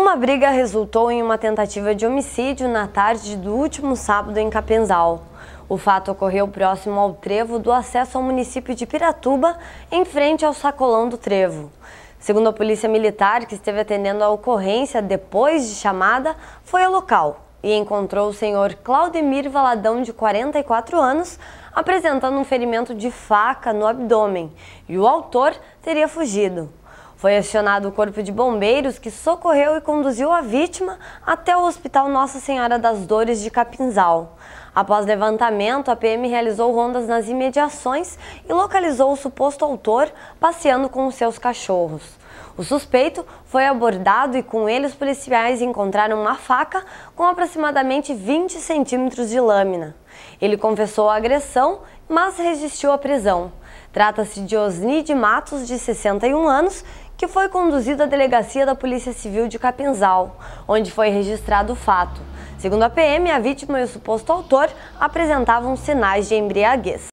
Uma briga resultou em uma tentativa de homicídio na tarde do último sábado em Capenzal. O fato ocorreu próximo ao trevo do acesso ao município de Piratuba, em frente ao sacolão do trevo. Segundo a polícia militar, que esteve atendendo a ocorrência depois de chamada, foi ao local e encontrou o senhor Claudemir Valadão, de 44 anos, apresentando um ferimento de faca no abdômen, e o autor teria fugido. Foi acionado o Corpo de Bombeiros, que socorreu e conduziu a vítima até o Hospital Nossa Senhora das Dores de Capinzal. Após levantamento, a PM realizou rondas nas imediações e localizou o suposto autor passeando com os seus cachorros. O suspeito foi abordado e com ele os policiais encontraram uma faca com aproximadamente 20 centímetros de lâmina. Ele confessou a agressão, mas resistiu à prisão. Trata-se de Osni de Matos, de 61 anos, que foi conduzido à delegacia da Polícia Civil de Capinzal, onde foi registrado o fato. Segundo a PM, a vítima e o suposto autor apresentavam sinais de embriaguez.